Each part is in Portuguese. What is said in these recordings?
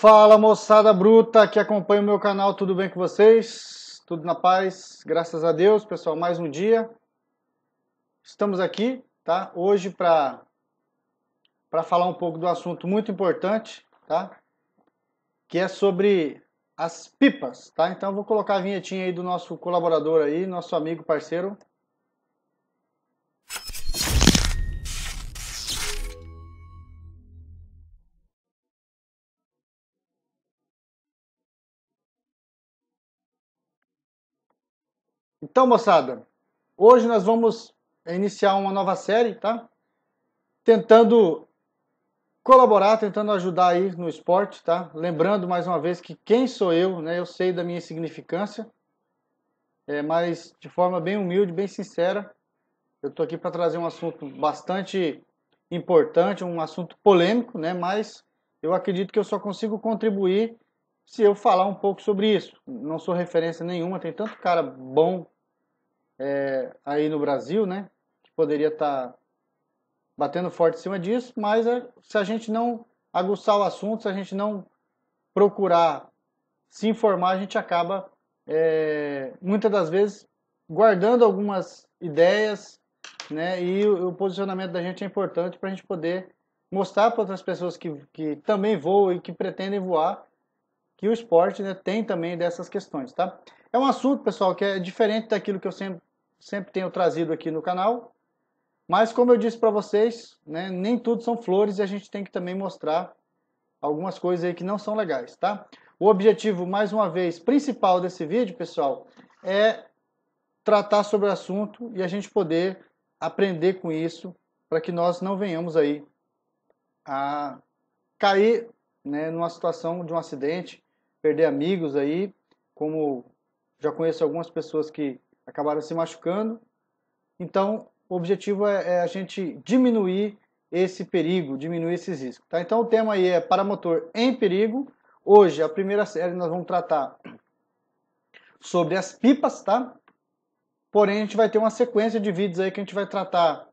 Fala moçada bruta que acompanha o meu canal, tudo bem com vocês? Tudo na paz, graças a Deus, pessoal, mais um dia. Estamos aqui, tá? Hoje para para falar um pouco do assunto muito importante, tá? Que é sobre as pipas, tá? Então eu vou colocar a vinhetinha aí do nosso colaborador aí, nosso amigo, parceiro, Então, moçada, hoje nós vamos iniciar uma nova série, tá? Tentando colaborar, tentando ajudar aí no esporte, tá? Lembrando mais uma vez que quem sou eu, né? Eu sei da minha insignificância, é, mas de forma bem humilde, bem sincera, eu tô aqui para trazer um assunto bastante importante, um assunto polêmico, né? Mas eu acredito que eu só consigo contribuir se eu falar um pouco sobre isso. Não sou referência nenhuma, tem tanto cara bom é, aí no Brasil, né? Que poderia estar tá batendo forte em cima disso, mas é, se a gente não aguçar o assunto, se a gente não procurar se informar, a gente acaba é, muitas das vezes guardando algumas ideias, né? E o, o posicionamento da gente é importante para a gente poder mostrar para outras pessoas que, que também voam e que pretendem voar que o esporte né, tem também dessas questões, tá? É um assunto, pessoal, que é diferente daquilo que eu sempre sempre tenho trazido aqui no canal. Mas como eu disse para vocês, né, nem tudo são flores e a gente tem que também mostrar algumas coisas aí que não são legais, tá? O objetivo, mais uma vez, principal desse vídeo, pessoal, é tratar sobre o assunto e a gente poder aprender com isso para que nós não venhamos aí a cair né, numa situação de um acidente, perder amigos aí, como já conheço algumas pessoas que acabaram se machucando. Então, o objetivo é, é a gente diminuir esse perigo, diminuir esses riscos. Tá? Então, o tema aí é paramotor em perigo. Hoje, a primeira série, nós vamos tratar sobre as pipas, tá? Porém, a gente vai ter uma sequência de vídeos aí que a gente vai tratar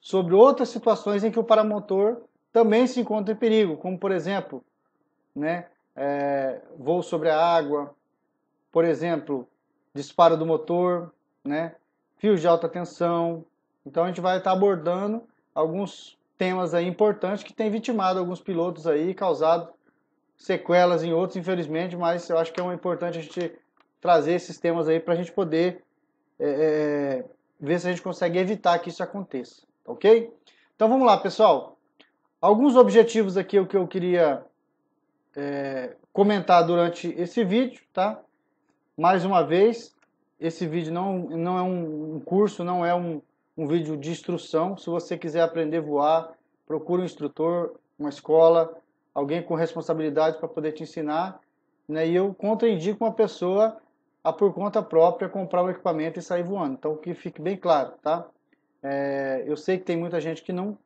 sobre outras situações em que o paramotor também se encontra em perigo, como por exemplo, né, é, voo sobre a água, por exemplo, disparo do motor, né? Fios de alta tensão. Então a gente vai estar tá abordando alguns temas aí importantes que tem vitimado alguns pilotos aí, causado sequelas em outros, infelizmente, mas eu acho que é importante a gente trazer esses temas aí para a gente poder é, é, é, ver se a gente consegue evitar que isso aconteça, tá ok? Então vamos lá, pessoal. Alguns objetivos aqui o que eu queria é, comentar durante esse vídeo, tá? Mais uma vez, esse vídeo não, não é um curso, não é um, um vídeo de instrução. Se você quiser aprender a voar, procure um instrutor, uma escola, alguém com responsabilidade para poder te ensinar. Né? E eu contraindico uma pessoa a por conta própria comprar o equipamento e sair voando. Então que fique bem claro, tá? É, eu sei que tem muita gente que não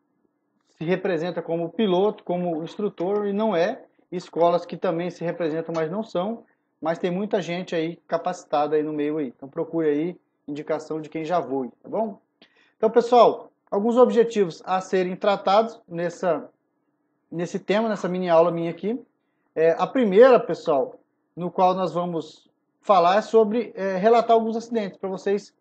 se representa como piloto, como instrutor e não é. Escolas que também se representam, mas não são mas tem muita gente aí capacitada aí no meio aí. Então procure aí indicação de quem já voe, tá bom? Então, pessoal, alguns objetivos a serem tratados nessa, nesse tema, nessa mini aula minha aqui. É, a primeira, pessoal, no qual nós vamos falar é sobre é, relatar alguns acidentes, para vocês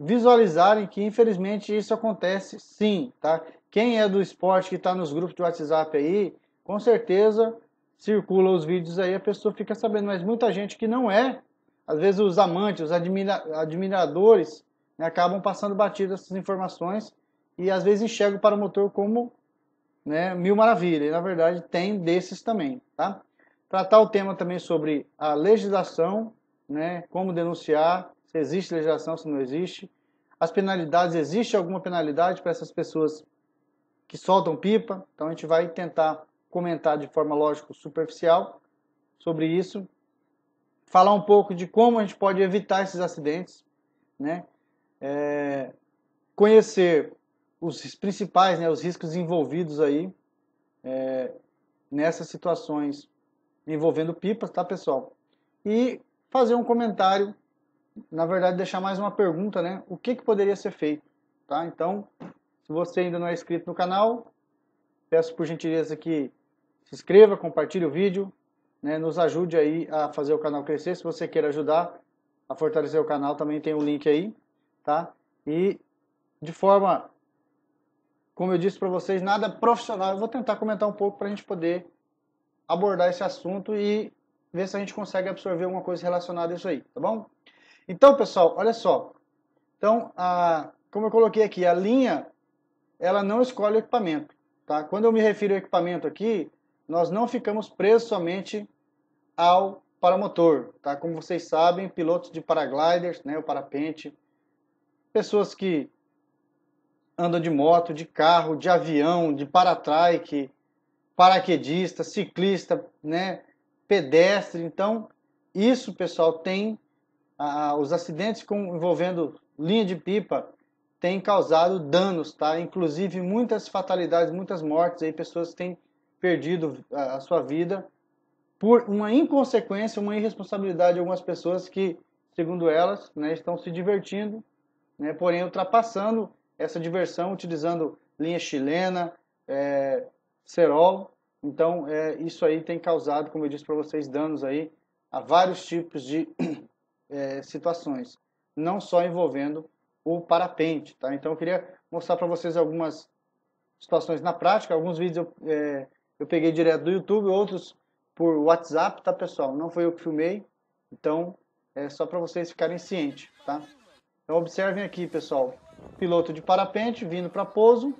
visualizarem que, infelizmente, isso acontece sim, tá? Quem é do esporte que está nos grupos de WhatsApp aí, com certeza circula os vídeos aí, a pessoa fica sabendo, mas muita gente que não é, às vezes os amantes, os admira admiradores, né, acabam passando batido essas informações e às vezes enxergam para o motor como né, mil maravilhas. E, na verdade, tem desses também, tá? Tratar o tema também sobre a legislação, né, como denunciar, se existe legislação, se não existe. As penalidades, existe alguma penalidade para essas pessoas que soltam pipa? Então a gente vai tentar comentar de forma lógico superficial sobre isso, falar um pouco de como a gente pode evitar esses acidentes, né? É, conhecer os principais, né, os riscos envolvidos aí é, nessas situações envolvendo pipas, tá pessoal? E fazer um comentário, na verdade deixar mais uma pergunta, né? O que, que poderia ser feito, tá? Então, se você ainda não é inscrito no canal, peço por gentileza que se inscreva, compartilhe o vídeo, né, nos ajude aí a fazer o canal crescer. Se você queira ajudar a fortalecer o canal, também tem o um link aí, tá? E de forma, como eu disse para vocês, nada profissional, eu vou tentar comentar um pouco para a gente poder abordar esse assunto e ver se a gente consegue absorver alguma coisa relacionada a isso aí, tá bom? Então, pessoal, olha só. Então, a, como eu coloquei aqui, a linha, ela não escolhe o equipamento, tá? Quando eu me refiro ao equipamento aqui, nós não ficamos presos somente ao paramotor, tá? Como vocês sabem, pilotos de paragliders, né, o parapente, pessoas que andam de moto, de carro, de avião, de paratrike, paraquedista, ciclista, né, pedestre. Então, isso, pessoal, tem ah, os acidentes com, envolvendo linha de pipa tem causado danos, tá? Inclusive muitas fatalidades, muitas mortes aí, pessoas têm perdido a, a sua vida por uma inconsequência, uma irresponsabilidade de algumas pessoas que, segundo elas, né, estão se divertindo, né, porém ultrapassando essa diversão utilizando linha chilena, é, cerol. Então, é, isso aí tem causado, como eu disse para vocês, danos aí a vários tipos de é, situações, não só envolvendo o parapente. Tá? Então, eu queria mostrar para vocês algumas situações na prática. Alguns vídeos eu é, eu peguei direto do YouTube, outros por WhatsApp, tá pessoal? Não foi eu que filmei, então é só para vocês ficarem cientes, tá? Então observem aqui, pessoal. Piloto de parapente vindo para pouso,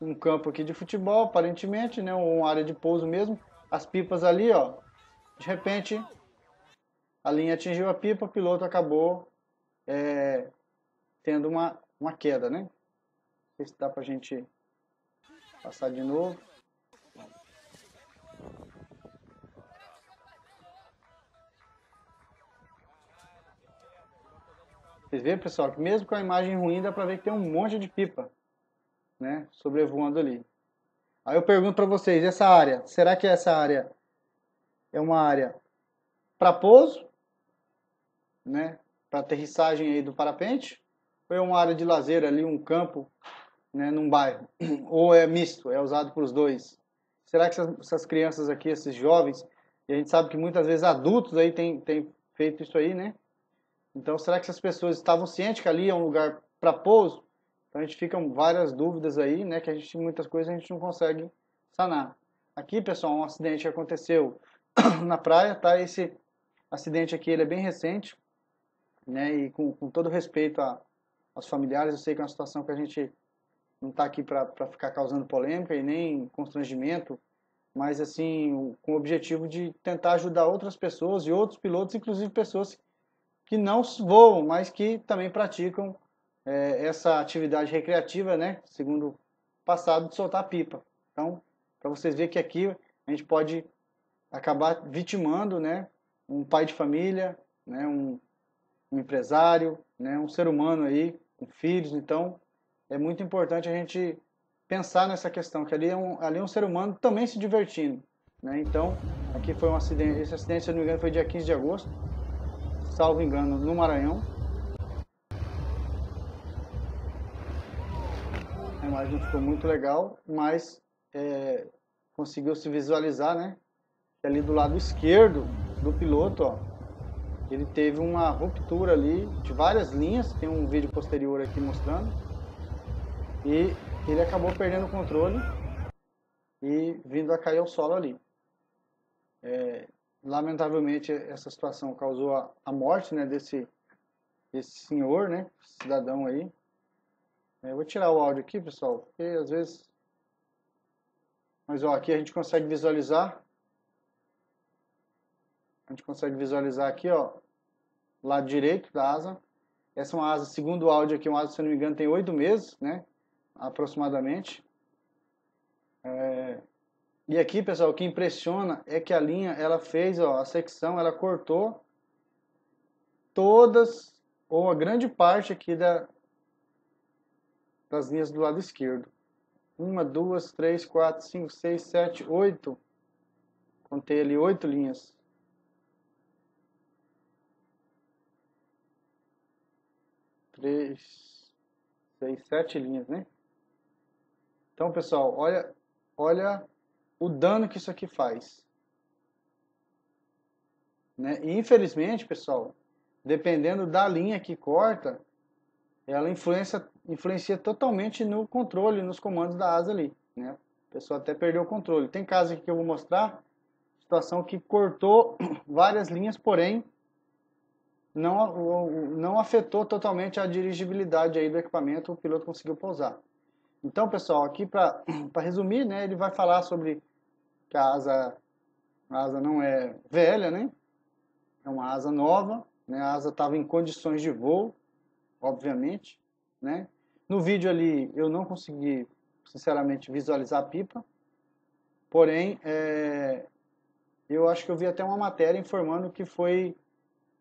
um campo aqui de futebol, aparentemente, né, uma área de pouso mesmo. As pipas ali, ó. De repente, a linha atingiu a pipa, o piloto acabou é, tendo uma, uma queda, né? Não sei se dá pra gente passar de novo. Vocês veem, pessoal, que mesmo com a imagem ruim dá para ver que tem um monte de pipa, né, sobrevoando ali. Aí eu pergunto para vocês, essa área, será que essa área é uma área para pouso, né, para aterrissagem aí do parapente, ou é uma área de lazer ali, um campo, né, num bairro, ou é misto, é usado para os dois? Será que essas, crianças aqui, esses jovens, e a gente sabe que muitas vezes adultos aí têm, tem feito isso aí, né? Então, será que essas pessoas estavam cientes que ali é um lugar para pouso? Então, a gente fica com várias dúvidas aí, né? Que a gente, muitas coisas a gente não consegue sanar. Aqui, pessoal, um acidente aconteceu na praia, tá? Esse acidente aqui, ele é bem recente, né? E com, com todo respeito a, aos familiares, eu sei que é uma situação que a gente não está aqui para ficar causando polêmica e nem constrangimento, mas assim, com o objetivo de tentar ajudar outras pessoas e outros pilotos, inclusive pessoas que não voam, mas que também praticam é, essa atividade recreativa, né? Segundo o passado, de soltar pipa. Então, para vocês verem que aqui a gente pode acabar vitimando, né? Um pai de família, né? Um, um empresário, né? Um ser humano aí com filhos. Então, é muito importante a gente pensar nessa questão, que ali é um, ali é um ser humano também se divertindo. Né? Então, aqui foi um acidente, esse acidente, se não me engano, foi dia 15 de agosto, salvo engano, no Maranhão. A é, imagem ficou muito legal, mas é, conseguiu se visualizar, né? ali do lado esquerdo do piloto, ó, ele teve uma ruptura ali de várias linhas, tem um vídeo posterior aqui mostrando. E ele acabou perdendo o controle e vindo a cair ao solo ali. É, lamentavelmente essa situação causou a, a morte né, desse, esse senhor, né, cidadão aí. É, eu vou tirar o áudio aqui, pessoal, porque às vezes... Mas ó, aqui a gente consegue visualizar. A gente consegue visualizar aqui, ó, lado direito da asa. Essa é uma asa, segundo o áudio aqui, uma asa, se não me engano, tem oito meses, né, aproximadamente. É, e aqui, pessoal, o que impressiona é que a linha, ela fez, ó, a secção, ela cortou todas, ou a grande parte aqui da, das linhas do lado esquerdo. Uma, duas, três, quatro, cinco, seis, sete, oito. Contei ali oito linhas. Três, seis, sete linhas, né? Então, pessoal, olha, olha o dano que isso aqui faz. Né? E infelizmente, pessoal, dependendo da linha que corta, ela influencia, influencia totalmente no controle, nos comandos da asa ali. Né? A pessoa até perdeu o controle. Tem caso aqui que eu vou mostrar, situação que cortou várias linhas, porém não, não afetou totalmente a dirigibilidade aí do equipamento, o piloto conseguiu pousar. Então, pessoal, aqui para resumir, né, ele vai falar sobre que a asa, a asa não é velha, né? É uma asa nova, né? A asa estava em condições de voo, obviamente, né? No vídeo ali eu não consegui, sinceramente, visualizar a pipa, porém é, eu acho que eu vi até uma matéria informando que foi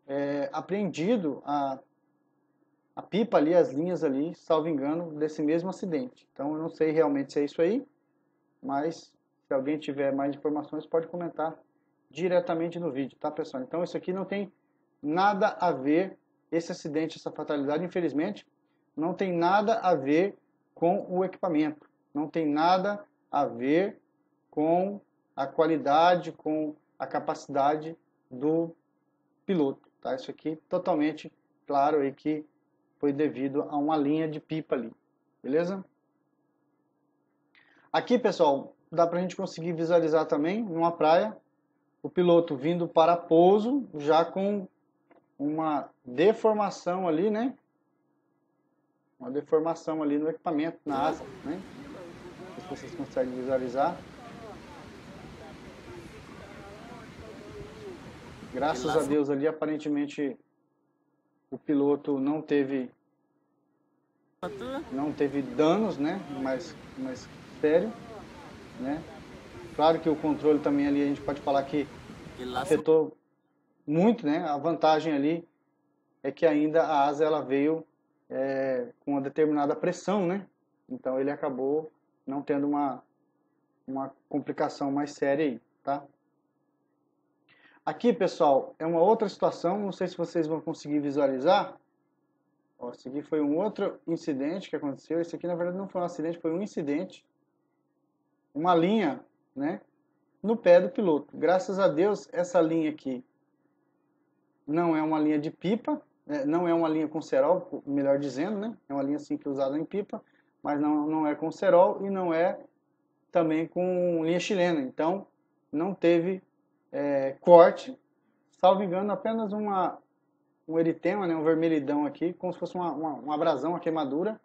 é, apreendido a, a pipa ali, as linhas ali, salvo engano, desse mesmo acidente. Então eu não sei realmente se é isso aí, mas se alguém tiver mais informações, pode comentar diretamente no vídeo, tá, pessoal? Então, isso aqui não tem nada a ver, esse acidente, essa fatalidade, infelizmente, não tem nada a ver com o equipamento, não tem nada a ver com a qualidade, com a capacidade do piloto, tá? Isso aqui totalmente claro aí que foi devido a uma linha de pipa ali, beleza? Aqui, pessoal, dá para a gente conseguir visualizar também, numa praia, o piloto vindo para pouso, já com uma deformação ali, né? Uma deformação ali no equipamento, na asa, né? Se vocês conseguem visualizar. Graças a Deus ali, aparentemente, o piloto não teve não teve danos, né? Mas, mas sério. Né? Claro que o controle também ali, a gente pode falar que afetou muito, né? A vantagem ali é que ainda a asa ela veio é, com uma determinada pressão, né? Então ele acabou não tendo uma, uma complicação mais séria aí, tá? Aqui, pessoal, é uma outra situação, não sei se vocês vão conseguir visualizar. Ó, esse aqui foi um outro incidente que aconteceu. Esse aqui, na verdade, não foi um acidente, foi um incidente uma linha, né, no pé do piloto. Graças a Deus, essa linha aqui não é uma linha de pipa, né, não é uma linha com cerol, melhor dizendo, né? É uma linha assim que é usada em pipa, mas não, não é com cerol e não é também com linha chilena. Então, não teve é, corte, salvo engano, apenas uma, um eritema, né? um vermelhidão aqui, como se fosse uma, uma, uma abrasão, uma queimadura,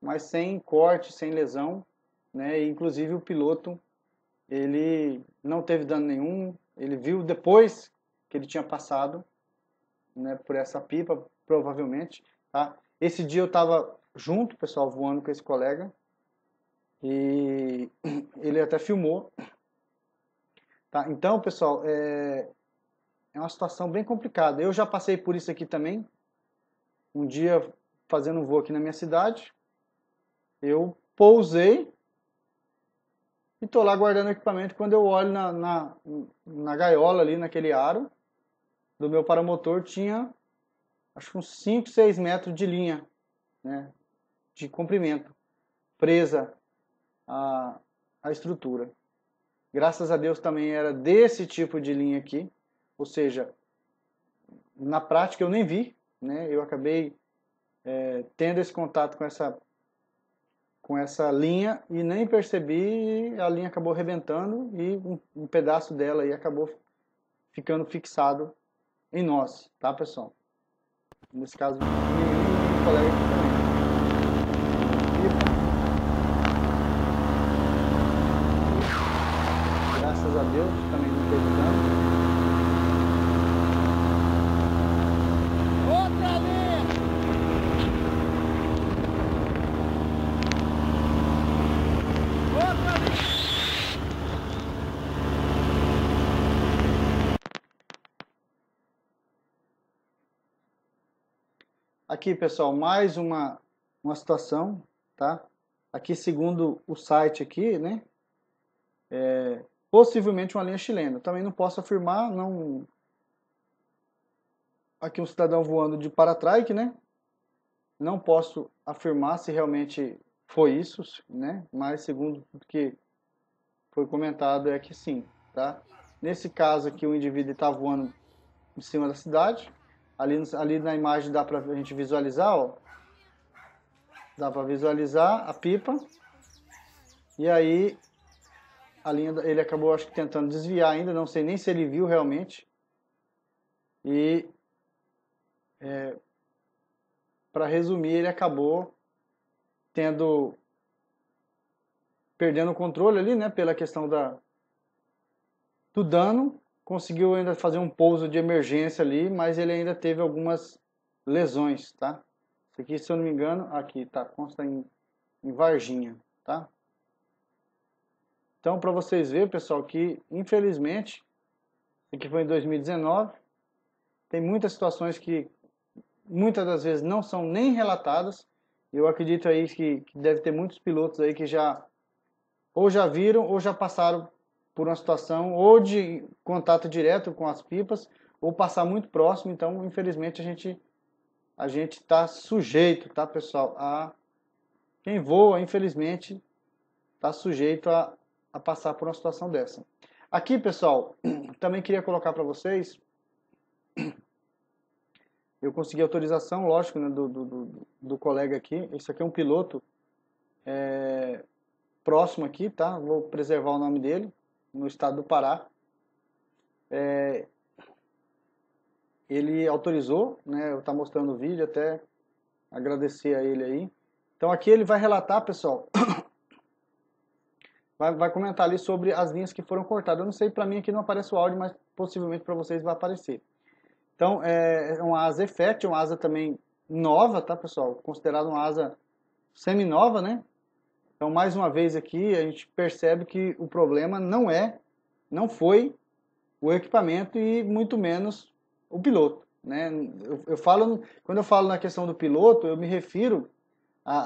mas sem corte, sem lesão, né? E, inclusive o piloto ele não teve dano nenhum, ele viu depois que ele tinha passado, né, por essa pipa, provavelmente, tá? Esse dia eu estava junto, pessoal, voando com esse colega e ele até filmou, tá? Então, pessoal, é, é uma situação bem complicada. Eu já passei por isso aqui também. Um dia fazendo um voo aqui na minha cidade, eu pousei e tô lá guardando o equipamento. Quando eu olho na, na, na gaiola ali, naquele aro do meu paramotor, tinha acho que uns 5, 6 metros de linha, né, de comprimento, presa à, a estrutura. Graças a Deus também era desse tipo de linha aqui, ou seja, na prática eu nem vi, né, eu acabei é, tendo esse contato com essa com essa linha e nem percebi, a linha acabou rebentando e um, um pedaço dela aí acabou ficando fixado em nós, tá pessoal? Nesse caso, meu colega aqui também. Aqui, pessoal, mais uma, uma situação, tá? Aqui, segundo o site aqui, né? É, possivelmente uma linha chilena. Também não posso afirmar, não... Aqui um cidadão voando de paratrike, né? Não posso afirmar se realmente foi isso, né? Mas segundo o que foi comentado é que sim, tá? Nesse caso aqui o indivíduo está voando em cima da cidade, Ali, ali na imagem dá para a gente visualizar, ó. Dá para visualizar a pipa. E aí a linha, ele acabou acho que tentando desviar ainda, não sei nem se ele viu realmente. E é, para resumir, ele acabou tendo perdendo o controle ali, né, pela questão da do dano conseguiu ainda fazer um pouso de emergência ali, mas ele ainda teve algumas lesões, tá? Isso aqui, se eu não me engano, aqui, tá? Consta em, em Varginha, tá? Então, para vocês verem, pessoal, que infelizmente, isso aqui foi em 2019, tem muitas situações que muitas das vezes não são nem relatadas. Eu acredito aí que, que deve ter muitos pilotos aí que já ou já viram ou já passaram por uma situação ou de contato direto com as pipas ou passar muito próximo. Então, infelizmente, a gente a gente está sujeito, tá, pessoal? A quem voa, infelizmente, está sujeito a, a passar por uma situação dessa. Aqui, pessoal, também queria colocar para vocês. Eu consegui autorização, lógico, né, do, do, do, colega aqui. Esse aqui é um piloto é, próximo aqui, tá? Vou preservar o nome dele no estado do Pará, é, ele autorizou, né, eu estou tá mostrando o vídeo, até agradecer a ele aí. Então aqui ele vai relatar, pessoal, vai, vai comentar ali sobre as linhas que foram cortadas. Eu não sei, para mim aqui não aparece o áudio, mas possivelmente para vocês vai aparecer. Então é, é uma asa EFET, uma asa também nova, tá pessoal? Considerada uma asa semi-nova, né? Então, mais uma vez aqui, a gente percebe que o problema não é, não foi o equipamento e muito menos o piloto. Né? Eu, eu falo, quando eu falo na questão do piloto, eu me refiro a,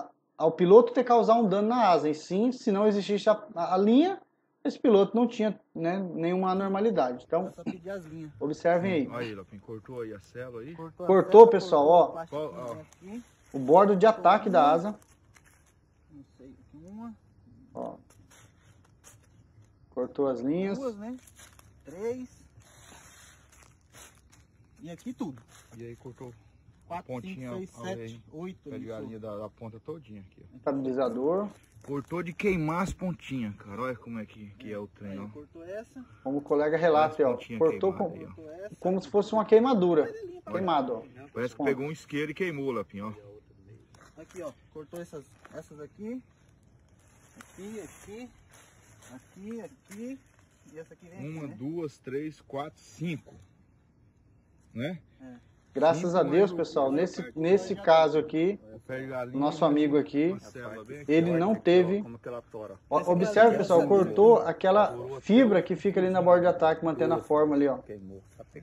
a, ao piloto ter causado um dano na asa. E sim, se não existisse a, a linha, esse piloto não tinha né, nenhuma anormalidade. Então, observem aí. Olha aí, cortou aí a célula aí? Cortou, cortou célula, pessoal, cortou ó. ó. O bordo de ataque da asa uma. Ó. Cortou as linhas. Duas, né? Três. E aqui tudo. E aí cortou Quatro, pontinha, cinco, seis, sete, aí, oito. Pé de galinha da, da, ponta todinha aqui. Ó. Estabilizador. Cortou de queimar as pontinhas, cara. Olha como é que, que é o trem, ó. Cortou essa. Como o colega relata, ó. Cortou com, aí, ó. como se fosse uma queimadura. Olha, queimado, ó. Parece que pegou um isqueiro e queimou, Lapinho, ó. Aqui, ó. Cortou essas, essas aqui aqui, aqui, aqui, aqui. E essa aqui vem Uma, aqui, né? duas, três, quatro, cinco. Né? É. Graças a Deus, pessoal, nesse, nesse caso aqui, nosso amigo aqui, ele não teve. Observe, é pessoal, cortou aquela fibra que fica ali na borda de ataque, mantendo a forma ali, ó. É,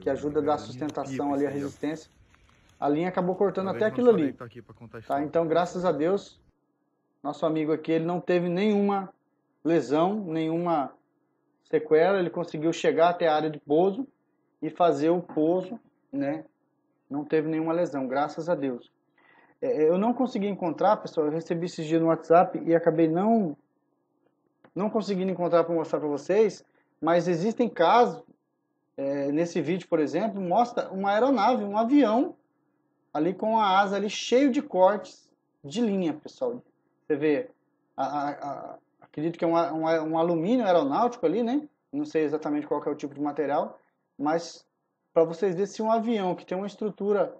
que ajuda a dar sustentação ali, a resistência. A linha acabou cortando até aquilo ali. Tá, tá? então, graças a Deus, nosso amigo aqui, ele não teve nenhuma lesão, nenhuma sequela, ele conseguiu chegar até a área de pouso e fazer o pouso, né? Não teve nenhuma lesão, graças a Deus. É, é, eu não consegui encontrar, pessoal, eu recebi esse dia no WhatsApp e acabei não não conseguindo encontrar para mostrar para vocês, mas existem casos, é, nesse vídeo, por exemplo, mostra uma aeronave, um avião, ali com a asa ali cheio de cortes de linha, pessoal, você vê, a, a, a, acredito que é um, um, um, alumínio aeronáutico ali, né? Não sei exatamente qual é o tipo de material, mas para vocês verem se um avião que tem uma estrutura,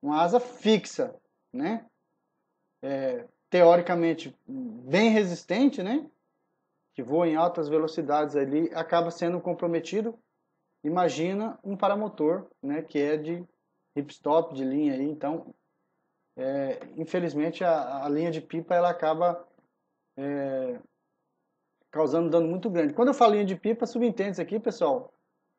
uma asa fixa, né? É, teoricamente bem resistente, né? Que voa em altas velocidades ali, acaba sendo comprometido. Imagina um paramotor, né? Que é de hip-stop, de linha aí, então é, infelizmente a, a, linha de pipa ela acaba é, causando dano muito grande. Quando eu falo linha de pipa, subentende isso aqui, pessoal,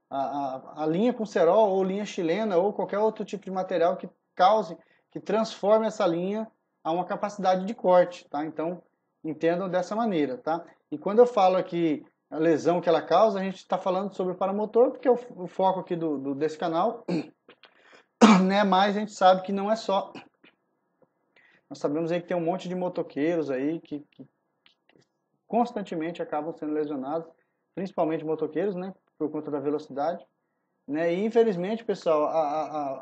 a, a, a, linha com cerol ou linha chilena ou qualquer outro tipo de material que cause, que transforme essa linha a uma capacidade de corte, tá? Então entendam dessa maneira, tá? E quando eu falo aqui a lesão que ela causa, a gente está falando sobre o paramotor, porque o, o foco aqui do, do, desse canal, né? Mas a gente sabe que não é só nós sabemos aí que tem um monte de motoqueiros aí que, que, que constantemente acabam sendo lesionados, principalmente motoqueiros, né? Por conta da velocidade. Né? E infelizmente, pessoal, a,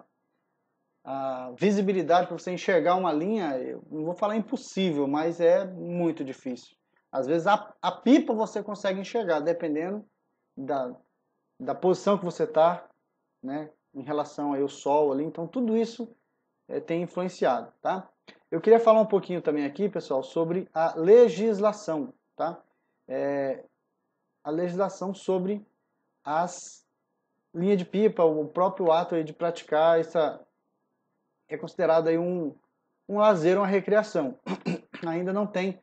a, a visibilidade para você enxergar uma linha, eu não vou falar impossível, mas é muito difícil. Às vezes a, a pipa você consegue enxergar, dependendo da, da posição que você está, né? Em relação aí ao sol ali, então tudo isso é, tem influenciado, tá? Eu queria falar um pouquinho também aqui, pessoal, sobre a legislação, tá? É, a legislação sobre as linhas de pipa, o próprio ato de praticar essa é considerado aí um, um lazer, uma recreação. Ainda não tem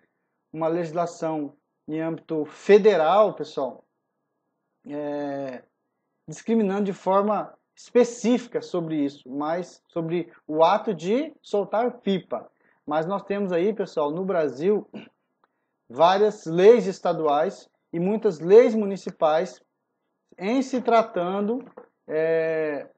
uma legislação em âmbito federal, pessoal, é, discriminando de forma específica sobre isso, mas sobre o ato de soltar pipa. Mas nós temos aí, pessoal, no Brasil, várias leis estaduais e muitas leis municipais em se tratando é,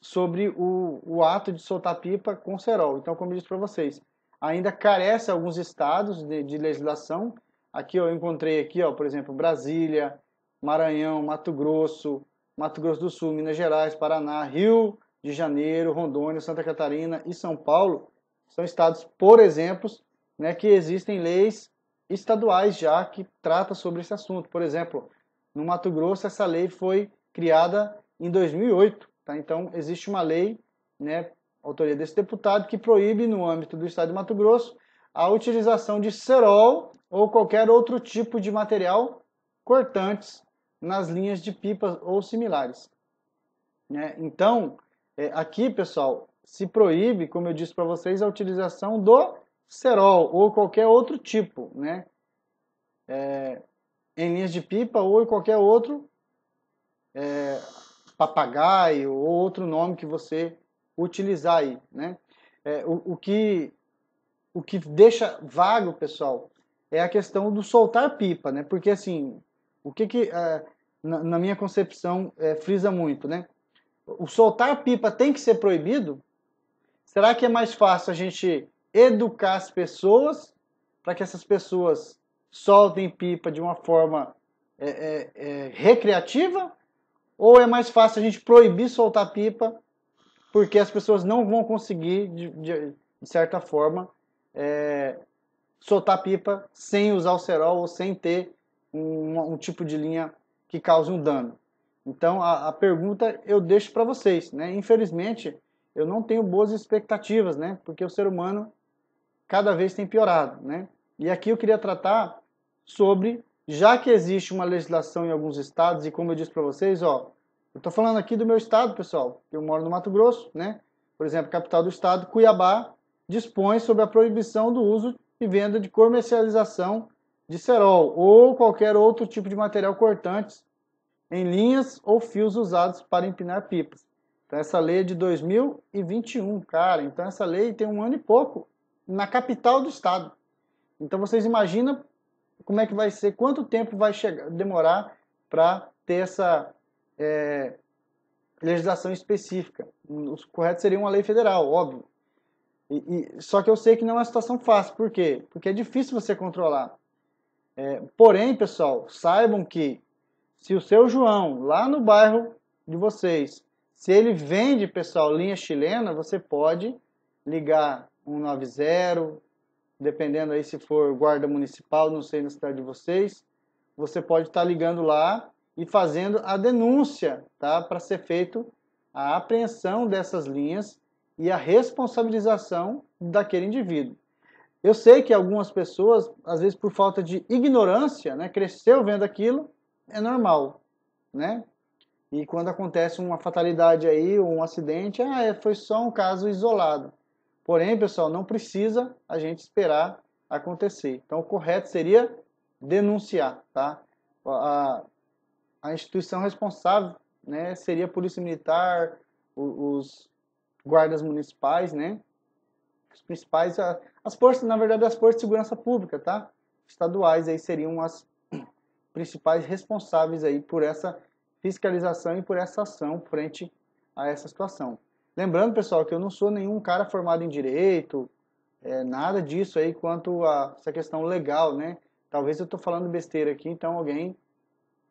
sobre o, o, ato de soltar pipa com cerol. Então, como eu disse para vocês, ainda carece alguns estados de, de legislação. Aqui eu encontrei aqui, ó, por exemplo, Brasília, Maranhão, Mato Grosso, Mato Grosso do Sul, Minas Gerais, Paraná, Rio de Janeiro, Rondônia, Santa Catarina e São Paulo são estados, por exemplo, né, que existem leis estaduais já que tratam sobre esse assunto. Por exemplo, no Mato Grosso, essa lei foi criada em 2008. Tá? Então, existe uma lei, né, autoria desse deputado, que proíbe, no âmbito do estado de Mato Grosso, a utilização de cerol ou qualquer outro tipo de material cortantes nas linhas de pipas ou similares. Né? Então, é, aqui, pessoal, se proíbe, como eu disse para vocês, a utilização do cerol ou qualquer outro tipo, né? É, em linhas de pipa ou em qualquer outro é, papagaio ou outro nome que você utilizar aí, né? É, o, o, que, o que deixa vago, pessoal, é a questão do soltar pipa, né? Porque, assim, o que que, é, na, na minha concepção, é, frisa muito, né? O soltar pipa tem que ser proibido? Será que é mais fácil a gente educar as pessoas para que essas pessoas soltem pipa de uma forma é, é, é, recreativa? Ou é mais fácil a gente proibir soltar pipa porque as pessoas não vão conseguir, de, de, de certa forma, é, soltar pipa sem usar o cerol ou sem ter um, um tipo de linha que cause um dano. Então a, a pergunta eu deixo para vocês, né? Infelizmente eu não tenho boas expectativas, né? Porque o ser humano cada vez tem piorado, né? E aqui eu queria tratar sobre, já que existe uma legislação em alguns estados, e como eu disse para vocês, ó, eu estou falando aqui do meu estado, pessoal, eu moro no Mato Grosso, né? Por exemplo, capital do estado, Cuiabá, dispõe sobre a proibição do uso e venda de comercialização de cerol ou qualquer outro tipo de material cortante em linhas ou fios usados para empinar pipas. Então essa lei é de 2021, cara. Então essa lei tem um ano e pouco na capital do estado. Então vocês imaginam como é que vai ser, quanto tempo vai chegar, demorar para ter essa é, legislação específica. O correto seria uma lei federal, óbvio. E, e, só que eu sei que não é uma situação fácil. Por quê? Porque é difícil você controlar. É, porém, pessoal, saibam que se o seu João, lá no bairro de vocês, se ele vende, pessoal, linha chilena, você pode ligar 190, dependendo aí se for guarda municipal, não sei na cidade de vocês, você pode estar tá ligando lá e fazendo a denúncia, tá? Para ser feito a apreensão dessas linhas e a responsabilização daquele indivíduo. Eu sei que algumas pessoas, às vezes por falta de ignorância, né, cresceu vendo aquilo, é normal, né? E quando acontece uma fatalidade aí, ou um acidente, ah, é, foi só um caso isolado. Porém, pessoal, não precisa a gente esperar acontecer. Então, o correto seria denunciar, tá? A, a instituição responsável, né, seria a Polícia Militar, os, os guardas municipais, né? Os principais, as forças, na verdade, as forças de segurança pública, tá? Estaduais aí seriam as principais responsáveis aí por essa fiscalização e por essa ação frente a essa situação. Lembrando, pessoal, que eu não sou nenhum cara formado em direito, é, nada disso aí quanto a essa questão legal, né? Talvez eu estou falando besteira aqui, então alguém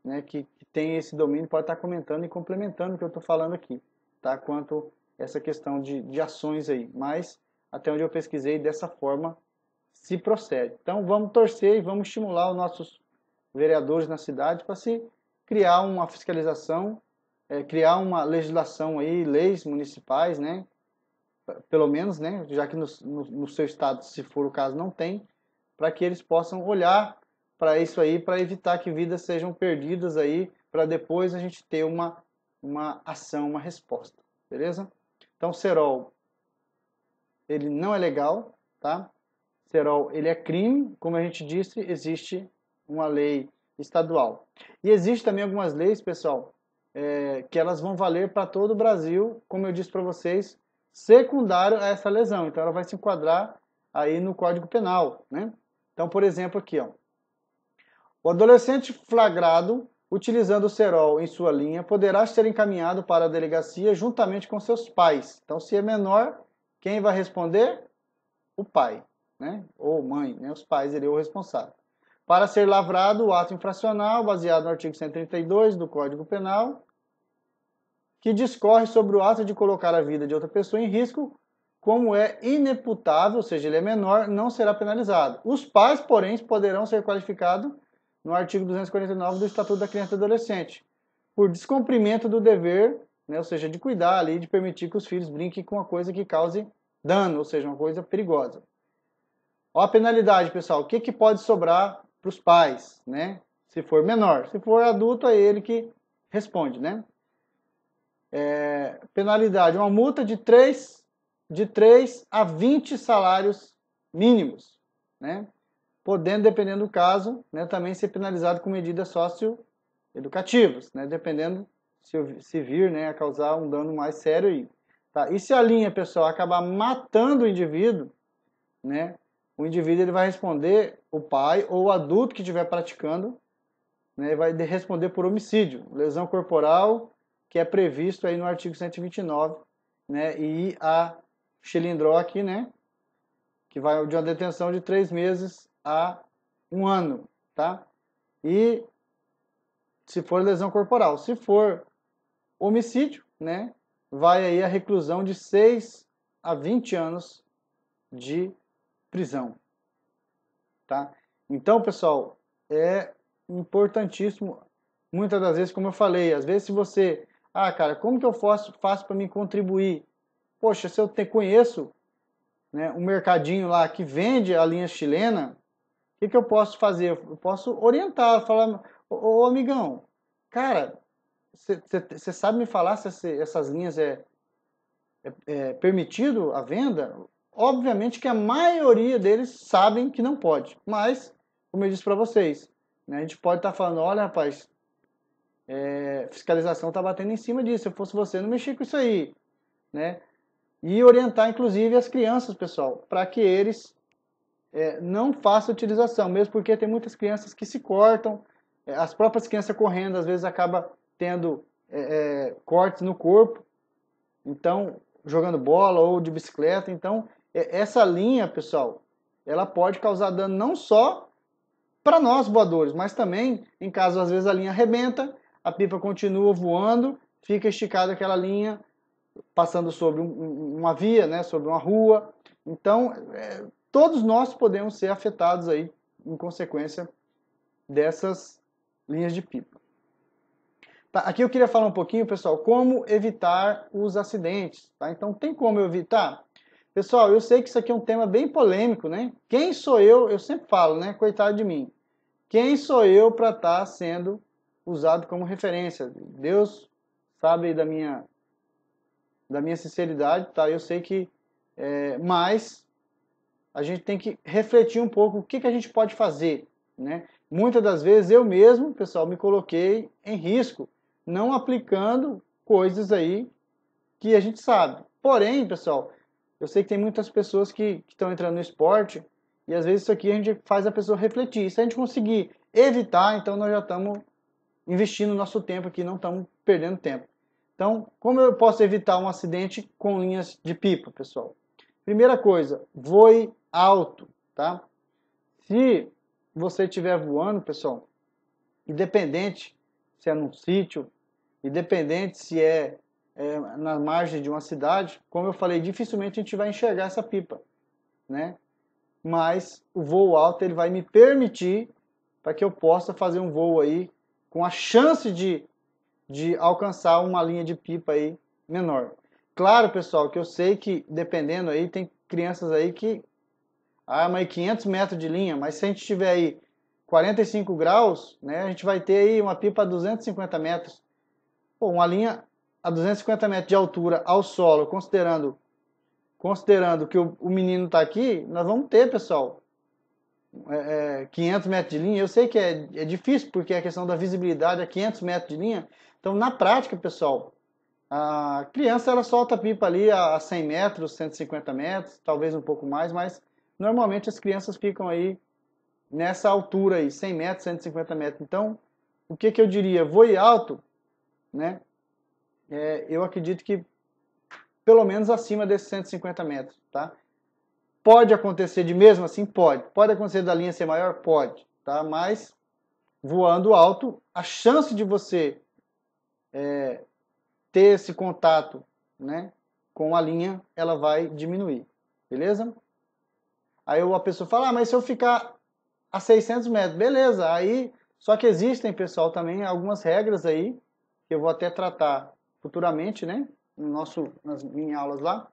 né, que, que tem esse domínio pode estar tá comentando e complementando o que eu estou falando aqui, tá? Quanto essa questão de, de ações aí. Mas, até onde eu pesquisei, dessa forma se procede. Então, vamos torcer e vamos estimular os nossos vereadores na cidade para se criar uma fiscalização, é, criar uma legislação aí, leis municipais, né? Pelo menos, né? Já que no, no, no seu estado, se for o caso, não tem, para que eles possam olhar para isso aí, para evitar que vidas sejam perdidas aí, para depois a gente ter uma, uma ação, uma resposta, beleza? Então, Serol, ele não é legal, tá? Serol, ele é crime, como a gente disse, existe uma lei estadual. E existe também algumas leis, pessoal, é, que elas vão valer para todo o Brasil, como eu disse para vocês, secundário a essa lesão. Então, ela vai se enquadrar aí no Código Penal, né? Então, por exemplo, aqui, ó. O adolescente flagrado utilizando o cerol em sua linha poderá ser encaminhado para a delegacia juntamente com seus pais. Então, se é menor, quem vai responder? O pai, né? Ou mãe, né? Os pais é o responsável para ser lavrado o ato infracional baseado no artigo 132 do Código Penal, que discorre sobre o ato de colocar a vida de outra pessoa em risco, como é ineputável, ou seja, ele é menor, não será penalizado. Os pais, porém, poderão ser qualificados no artigo 249 do Estatuto da Criança e do Adolescente, por descumprimento do dever, né, ou seja, de cuidar ali, de permitir que os filhos brinquem com uma coisa que cause dano, ou seja, uma coisa perigosa. a penalidade, pessoal, o que, que pode sobrar para os pais, né? Se for menor. Se for adulto, é ele que responde, né? É, penalidade, uma multa de 3, de 3 a 20 salários mínimos, né? Podendo, dependendo do caso, né, também ser penalizado com medidas socioeducativas, né? Dependendo se, se vir né, a causar um dano mais sério aí. Tá? E se a linha, pessoal, acabar matando o indivíduo, né? o indivíduo ele vai responder, o pai ou o adulto que estiver praticando, né, vai responder por homicídio, lesão corporal, que é previsto aí no artigo 129, né, e a xilindró aqui, né, que vai de uma detenção de três meses a um ano, tá? E se for lesão corporal, se for homicídio, né, vai aí a reclusão de 6 a 20 anos de prisão. Tá? Então, pessoal, é importantíssimo. Muitas das vezes, como eu falei, às vezes se você... Ah, cara, como que eu faço, faço para me contribuir? Poxa, se eu te, conheço né, um mercadinho lá que vende a linha chilena, o que, que eu posso fazer? Eu posso orientar, falar... Ô, ô amigão, cara, você sabe me falar se essas linhas é, é, é, permitido a venda? Obviamente que a maioria deles sabem que não pode, mas, como eu disse para vocês, né, a gente pode estar tá falando: olha, rapaz, é, fiscalização está batendo em cima disso. Se eu fosse você, não mexia com isso aí. Né? E orientar, inclusive, as crianças, pessoal, para que eles é, não façam utilização, mesmo porque tem muitas crianças que se cortam, é, as próprias crianças correndo, às vezes, acaba tendo é, é, cortes no corpo, então, jogando bola ou de bicicleta. Então, é, essa linha, pessoal, ela pode causar dano não só para nós voadores, mas também em caso às vezes a linha arrebenta, a pipa continua voando, fica esticada aquela linha passando sobre um, uma via, né, sobre uma rua. Então, é, todos nós podemos ser afetados aí em consequência dessas linhas de pipa. Tá, aqui eu queria falar um pouquinho, pessoal, como evitar os acidentes. Tá? Então, tem como eu evitar? Pessoal, eu sei que isso aqui é um tema bem polêmico, né? Quem sou eu? Eu sempre falo, né? Coitado de mim. Quem sou eu para estar tá sendo usado como referência? Deus sabe da minha da minha sinceridade, tá? Eu sei que, é, mas a gente tem que refletir um pouco o que, que a gente pode fazer, né? Muitas das vezes eu mesmo, pessoal, me coloquei em risco, não aplicando coisas aí que a gente sabe. Porém, pessoal, eu sei que tem muitas pessoas que estão entrando no esporte e às vezes isso aqui a gente faz a pessoa refletir. Se a gente conseguir evitar, então nós já estamos investindo nosso tempo aqui, não estamos perdendo tempo. Então, como eu posso evitar um acidente com linhas de pipa, pessoal? Primeira coisa, voe alto, tá? Se você estiver voando, pessoal, independente se é num sítio, independente se é é, na margem de uma cidade, como eu falei, dificilmente a gente vai enxergar essa pipa, né? Mas o voo alto ele vai me permitir para que eu possa fazer um voo aí com a chance de, de alcançar uma linha de pipa aí menor. Claro, pessoal, que eu sei que dependendo aí tem crianças aí que ah, mas 500 metros de linha, mas se a gente tiver aí 45 graus, né, a gente vai ter aí uma pipa a 250 metros. Pô, uma linha a 250 metros de altura ao solo, considerando considerando que o, o menino está aqui, nós vamos ter, pessoal, é, é, 500 metros de linha. Eu sei que é, é difícil, porque é a questão da visibilidade é 500 metros de linha. Então, na prática, pessoal, a criança ela solta a pipa ali a, a 100 metros, 150 metros, talvez um pouco mais, mas normalmente as crianças ficam aí nessa altura aí, 100 metros, 150 metros. Então, o que, que eu diria? Voe alto, né? é, eu acredito que pelo menos acima desses 150 metros, tá? Pode acontecer de mesmo assim? Pode. Pode acontecer da linha ser maior? Pode, tá? Mas voando alto, a chance de você é, ter esse contato né, com a linha, ela vai diminuir, beleza? Aí a pessoa fala, ah, mas se eu ficar a 600 metros, beleza, aí... Só que existem, pessoal, também algumas regras aí, que eu vou até tratar futuramente, né? No nosso, nas minhas aulas lá,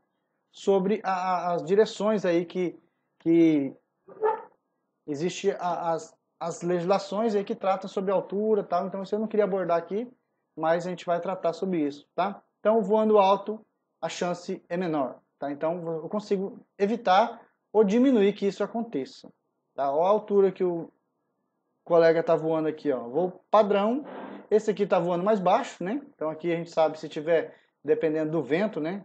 sobre a, as direções aí que, que existe a, as, as legislações aí que tratam sobre altura tal. Então, isso eu não queria abordar aqui, mas a gente vai tratar sobre isso, tá? Então, voando alto, a chance é menor, tá? Então, eu consigo evitar ou diminuir que isso aconteça, tá? Olha a altura que o colega está voando aqui, ó. Vou padrão, esse aqui está voando mais baixo, né? Então aqui a gente sabe se tiver, dependendo do vento, né?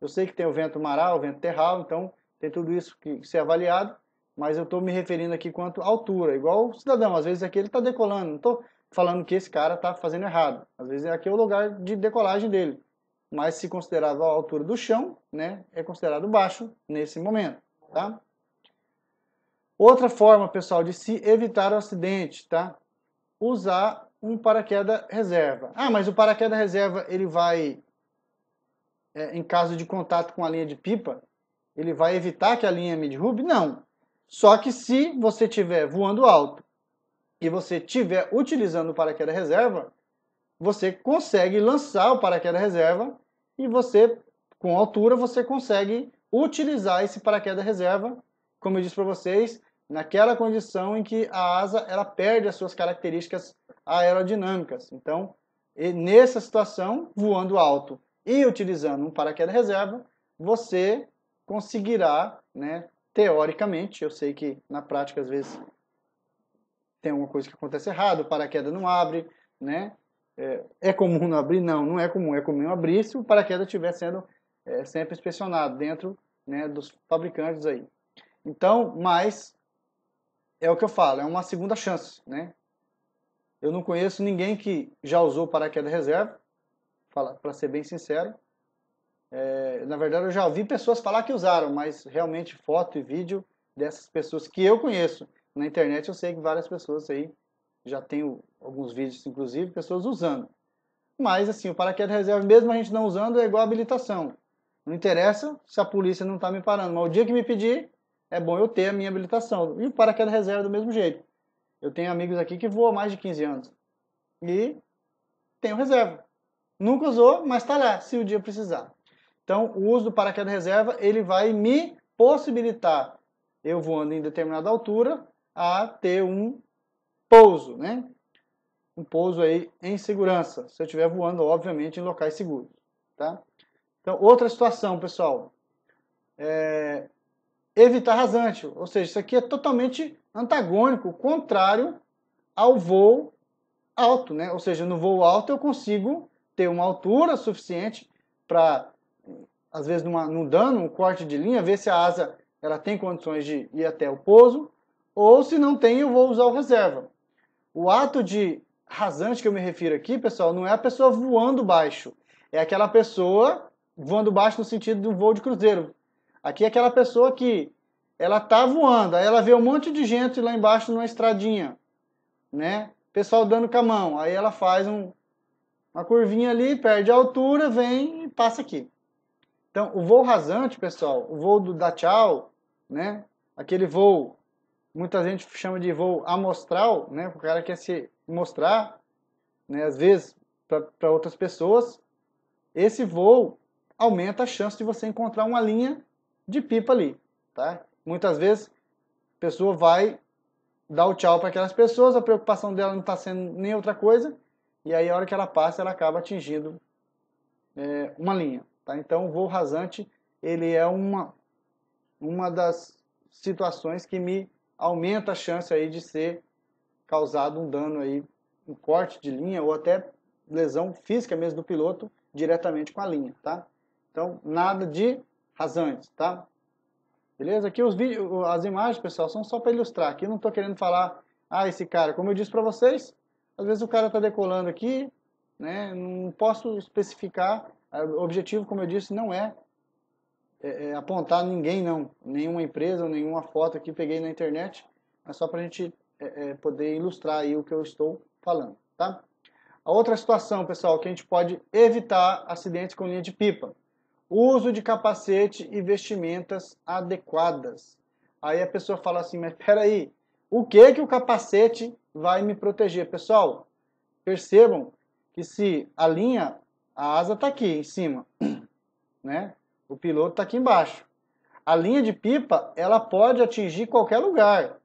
Eu sei que tem o vento maral, o vento terral, então tem tudo isso que ser avaliado, mas eu estou me referindo aqui quanto à altura. Igual o cidadão, às vezes aqui ele está decolando, não estou falando que esse cara está fazendo errado. Às vezes aqui é o lugar de decolagem dele, mas se considerado a altura do chão, né, é considerado baixo nesse momento, tá? Outra forma, pessoal, de se evitar o acidente, tá? Usar um paraquedas reserva. Ah, mas o paraquedas reserva ele vai, é, em caso de contato com a linha de pipa, ele vai evitar que a linha me derrube? Não. Só que se você estiver voando alto e você estiver utilizando o paraquedas reserva, você consegue lançar o paraquedas reserva e você, com altura, você consegue utilizar esse paraquedas reserva, como eu disse para vocês, naquela condição em que a asa ela perde as suas características aerodinâmicas. Assim. Então, nessa situação, voando alto e utilizando um paraquedas reserva, você conseguirá, né, teoricamente, eu sei que na prática às vezes tem alguma coisa que acontece errado, o paraquedas não abre, né? É, é comum não abrir? Não, não é comum. É comum abrir se o paraquedas estiver sendo é, sempre inspecionado dentro né, dos fabricantes aí. Então, mas é o que eu falo, é uma segunda chance, né? Eu não conheço ninguém que já usou paraquedas reserva, para ser bem sincero. É, na verdade, eu já ouvi pessoas falar que usaram, mas realmente foto e vídeo dessas pessoas que eu conheço. Na internet eu sei que várias pessoas aí, já tenho alguns vídeos, inclusive, pessoas usando. Mas, assim, o paraquedas reserva, mesmo a gente não usando, é igual habilitação. Não interessa se a polícia não está me parando, mas o dia que me pedir, é bom eu ter a minha habilitação. E o paraquedas reserva do mesmo jeito. Eu tenho amigos aqui que voam há mais de 15 anos. E tem reserva. Nunca usou, mas está lá, se o dia precisar. Então, o uso do paraquedas reserva, ele vai me possibilitar, eu voando em determinada altura, a ter um pouso, né? Um pouso aí em segurança, se eu estiver voando, obviamente, em locais seguros, tá? Então, outra situação, pessoal, é evitar rasante, ou seja, isso aqui é totalmente antagônico, contrário ao voo alto, né? Ou seja, no voo alto eu consigo ter uma altura suficiente para, às vezes, numa, num dano, um corte de linha, ver se a asa ela tem condições de ir até o pouso, ou se não tem, eu vou usar o reserva. O ato de rasante que eu me refiro aqui, pessoal, não é a pessoa voando baixo, é aquela pessoa voando baixo no sentido do voo de cruzeiro. Aqui é aquela pessoa que ela tá voando, aí ela vê um monte de gente lá embaixo numa estradinha, né? Pessoal dando com a mão, aí ela faz um, uma curvinha ali, perde a altura, vem e passa aqui. Então, o voo rasante, pessoal, o voo do da tchau, né? Aquele voo, muita gente chama de voo amostral, né? O cara quer se mostrar, né? Às vezes para outras pessoas. Esse voo aumenta a chance de você encontrar uma linha de pipa ali, tá? Muitas vezes a pessoa vai dar o tchau para aquelas pessoas, a preocupação dela não está sendo nem outra coisa, e aí a hora que ela passa, ela acaba atingindo é, uma linha. Tá? Então o voo rasante ele é uma, uma das situações que me aumenta a chance aí de ser causado um dano aí, um corte de linha ou até lesão física mesmo do piloto diretamente com a linha, tá? Então, nada de rasante tá? Beleza? Aqui os vídeos, as imagens, pessoal, são só para ilustrar. Aqui não estou querendo falar, ah, esse cara, como eu disse para vocês, às vezes o cara está decolando aqui, né? Não posso especificar. O objetivo, como eu disse, não é, é, é apontar ninguém, não. Nenhuma empresa, nenhuma foto que peguei na internet. É só para a gente é, é, poder ilustrar aí o que eu estou falando, tá? A outra situação, pessoal, que a gente pode evitar acidentes com linha de pipa uso de capacete e vestimentas adequadas. Aí a pessoa fala assim, mas peraí, o que que o capacete vai me proteger? Pessoal, percebam que se a linha, a asa está aqui em cima, né? O piloto está aqui embaixo. A linha de pipa, ela pode atingir qualquer lugar.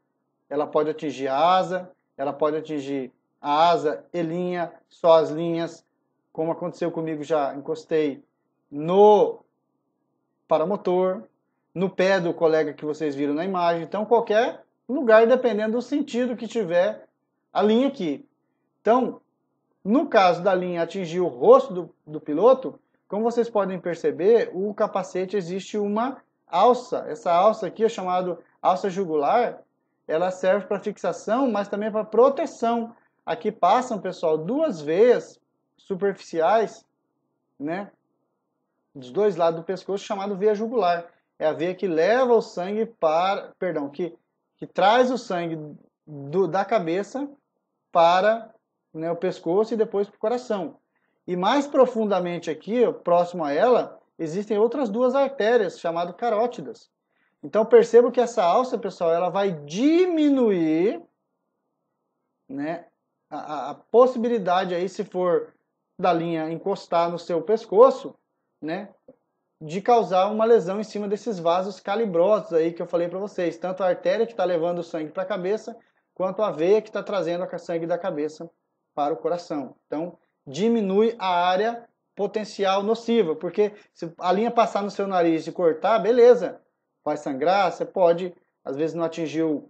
Ela pode atingir a asa, ela pode atingir a asa e linha, só as linhas, como aconteceu comigo já, encostei no paramotor, no pé do colega que vocês viram na imagem. Então, qualquer lugar, dependendo do sentido que tiver a linha aqui. Então, no caso da linha atingir o rosto do, do piloto, como vocês podem perceber, o capacete existe uma alça. Essa alça aqui é chamada alça jugular. Ela serve para fixação, mas também para proteção. Aqui passam, pessoal, duas veias superficiais, né, dos dois lados do pescoço, chamado veia jugular. É a veia que leva o sangue para, perdão, que, que traz o sangue do, da cabeça para né, o pescoço e depois para o coração. E mais profundamente aqui, próximo a ela, existem outras duas artérias chamadas carótidas. Então percebo que essa alça, pessoal, ela vai diminuir né, a, a possibilidade aí, se for da linha encostar no seu pescoço, né, de causar uma lesão em cima desses vasos calibrosos aí que eu falei para vocês, tanto a artéria que está levando o sangue para a cabeça, quanto a veia que está trazendo o sangue da cabeça para o coração. Então, diminui a área potencial nociva, porque se a linha passar no seu nariz e cortar, beleza, vai sangrar, você pode, às vezes não atingiu,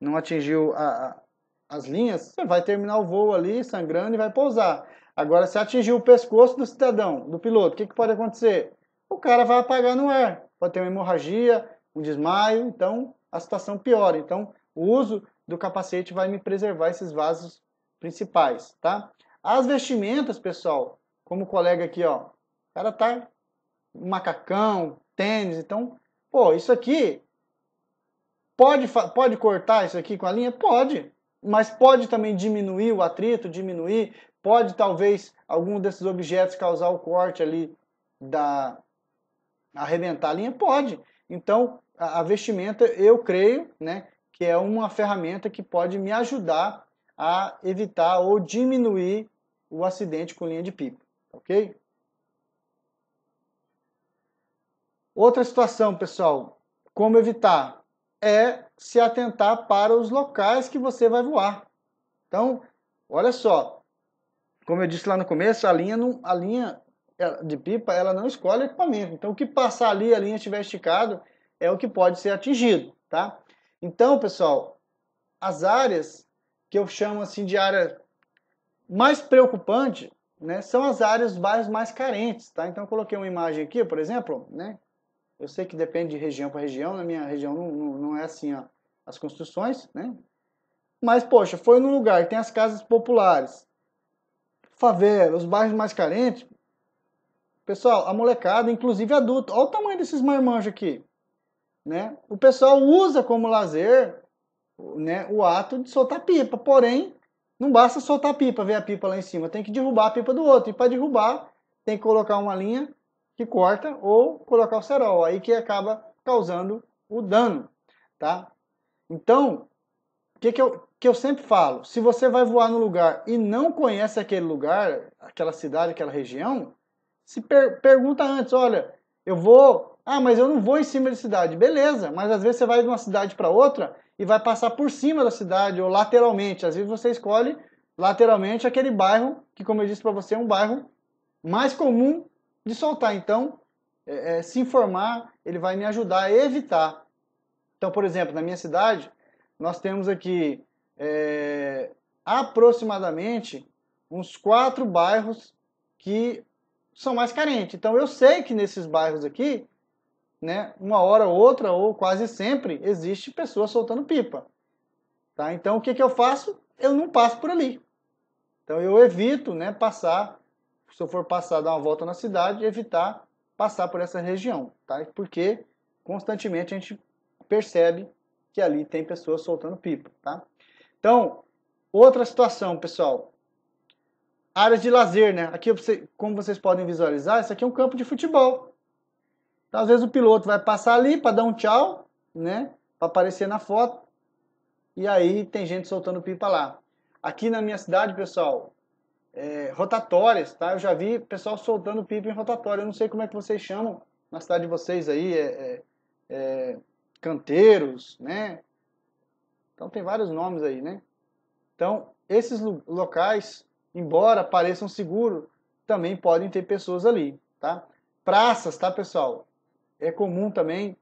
não atingiu a, a, as linhas, você vai terminar o voo ali sangrando e vai pousar. Agora, se atingir o pescoço do cidadão, do piloto, o que, que pode acontecer? O cara vai apagar no ar. Pode ter uma hemorragia, um desmaio, então a situação piora. Então, o uso do capacete vai me preservar esses vasos principais, tá? As vestimentas, pessoal, como o colega aqui, ó, o cara tá macacão, tênis, então, pô, isso aqui pode, pode cortar isso aqui com a linha? Pode, mas pode também diminuir o atrito, diminuir, Pode talvez algum desses objetos causar o corte ali da arrebentar a linha? Pode. Então, a, a vestimenta, eu creio, né, que é uma ferramenta que pode me ajudar a evitar ou diminuir o acidente com linha de pipa, ok? Outra situação, pessoal, como evitar? É se atentar para os locais que você vai voar. Então, olha só, como eu disse lá no começo, a linha, não, a linha é, de pipa ela não escolhe equipamento. Então, o que passar ali, a linha estiver esticado, é o que pode ser atingido, tá? Então, pessoal, as áreas que eu chamo assim de área mais preocupante, né, são as áreas, bairros mais carentes, tá? Então, eu coloquei uma imagem aqui, por exemplo, né? Eu sei que depende de região para região, na minha região não, não, não é assim, ó, as construções, né? Mas, poxa, foi num lugar que tem as casas populares, favela, os bairros mais carentes. Pessoal, a molecada, inclusive adulto, olha o tamanho desses marmanjos aqui. Né? O pessoal usa como lazer né, o ato de soltar pipa, porém, não basta soltar pipa, ver a pipa lá em cima, tem que derrubar a pipa do outro. E para derrubar, tem que colocar uma linha que corta ou colocar o cerol, aí que acaba causando o dano. Tá? Então, que, que, eu, que eu sempre falo? Se você vai voar no lugar e não conhece aquele lugar, aquela cidade, aquela região, se per pergunta antes, olha, eu vou. Ah, mas eu não vou em cima de cidade. Beleza, mas às vezes você vai de uma cidade para outra e vai passar por cima da cidade ou lateralmente. Às vezes você escolhe lateralmente aquele bairro, que como eu disse para você, é um bairro mais comum de soltar. Então, é, é, se informar, ele vai me ajudar a evitar. Então, por exemplo, na minha cidade, nós temos aqui é, aproximadamente uns quatro bairros que são mais carentes. Então eu sei que nesses bairros aqui, né, uma hora ou outra, ou quase sempre, existe pessoa soltando pipa. Tá? Então o que, que eu faço? Eu não passo por ali. Então eu evito né, passar, se eu for passar, dar uma volta na cidade, evitar passar por essa região. Tá? Porque constantemente a gente percebe que ali tem pessoas soltando pipa, tá? Então, outra situação, pessoal. Áreas de lazer, né? Aqui, como vocês podem visualizar, isso aqui é um campo de futebol. Então, às vezes o piloto vai passar ali para dar um tchau, né? Para aparecer na foto. E aí tem gente soltando pipa lá. Aqui na minha cidade, pessoal, é, rotatórias, tá? Eu já vi pessoal soltando pipa em rotatória. Eu não sei como é que vocês chamam na cidade de vocês aí. É, é, é canteiros, né? Então tem vários nomes aí, né? Então, esses locais, embora pareçam seguros, também podem ter pessoas ali, tá? Praças, tá, pessoal? É comum também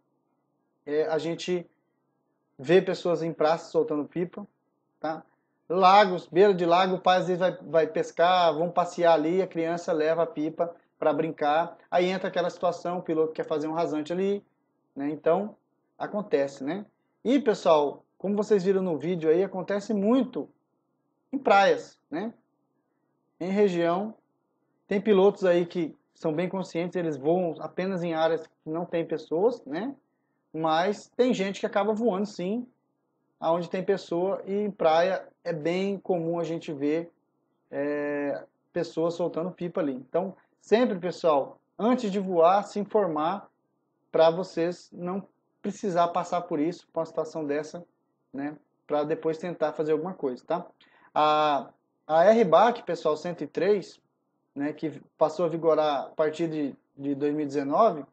é, a gente ver pessoas em praças soltando pipa, tá? Lagos, beira de lago, o pai às vezes vai, vai pescar, vão passear ali, a criança leva a pipa para brincar. Aí entra aquela situação, o piloto quer fazer um rasante ali, né? Então, acontece, né? E, pessoal, como vocês viram no vídeo aí, acontece muito em praias, né? Em região, tem pilotos aí que são bem conscientes, eles voam apenas em áreas que não tem pessoas, né? Mas tem gente que acaba voando sim, aonde tem pessoa e em praia é bem comum a gente ver é, pessoas soltando pipa ali. Então, sempre, pessoal, antes de voar, se informar para vocês não precisar passar por isso, por uma situação dessa, né? Para depois tentar fazer alguma coisa, tá? A, a RBAC, pessoal, 103, né, que passou a vigorar a partir de, de 2019,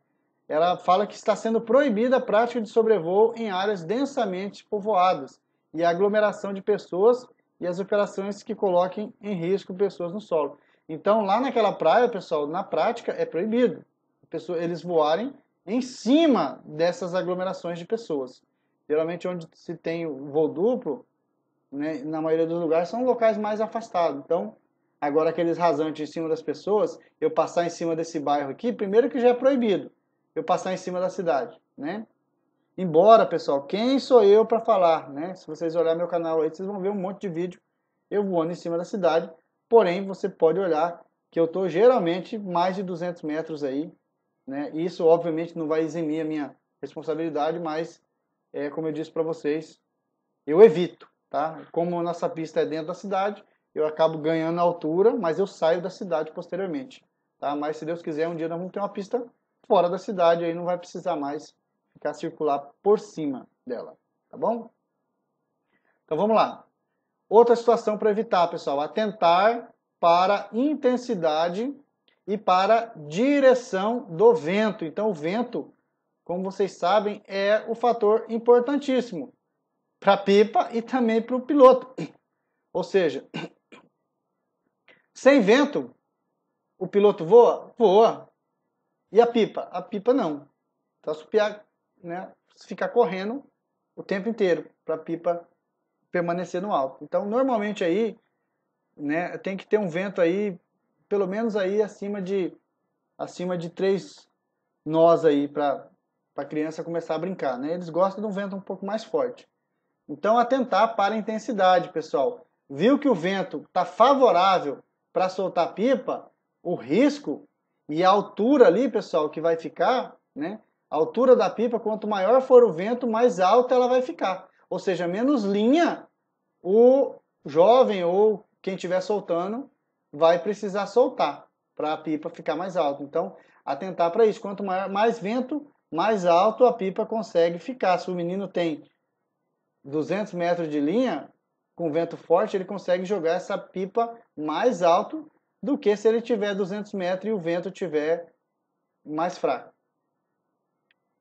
ela fala que está sendo proibida a prática de sobrevoo em áreas densamente povoadas e a aglomeração de pessoas e as operações que coloquem em risco pessoas no solo. Então, lá naquela praia, pessoal, na prática é proibido pessoa, eles voarem em cima dessas aglomerações de pessoas. Geralmente, onde se tem voo duplo, né, na maioria dos lugares, são locais mais afastados. Então, agora aqueles rasantes em cima das pessoas, eu passar em cima desse bairro aqui, primeiro que já é proibido eu passar em cima da cidade, né? Embora, pessoal, quem sou eu para falar, né? Se vocês olharem meu canal aí, vocês vão ver um monte de vídeo eu voando em cima da cidade. Porém, você pode olhar que eu estou geralmente mais de 200 metros aí né? Isso, obviamente, não vai eximir a minha responsabilidade, mas, é, como eu disse para vocês, eu evito. Tá? Como a nossa pista é dentro da cidade, eu acabo ganhando altura, mas eu saio da cidade posteriormente. Tá? Mas, se Deus quiser, um dia nós vamos ter uma pista fora da cidade, aí não vai precisar mais ficar circular por cima dela. Tá bom? Então, vamos lá. Outra situação para evitar, pessoal, atentar para intensidade e para direção do vento. Então, o vento, como vocês sabem, é o fator importantíssimo para a pipa e também para o piloto. Ou seja, sem vento, o piloto voa? Voa. E a pipa? A pipa não. Então, se, piar, né, se ficar correndo o tempo inteiro para a pipa permanecer no alto. Então, normalmente aí, né, tem que ter um vento aí pelo menos aí acima de acima de três nós aí para a criança começar a brincar, né? Eles gostam de um vento um pouco mais forte. Então, atentar para a intensidade, pessoal. Viu que o vento está favorável para soltar a pipa, o risco e a altura ali, pessoal, que vai ficar, né? A altura da pipa, quanto maior for o vento, mais alta ela vai ficar. Ou seja, menos linha o jovem ou quem estiver soltando vai precisar soltar para a pipa ficar mais alta. Então, atentar para isso. Quanto maior, mais vento, mais alto a pipa consegue ficar. Se o menino tem 200 metros de linha, com vento forte, ele consegue jogar essa pipa mais alto do que se ele tiver 200 metros e o vento tiver mais fraco.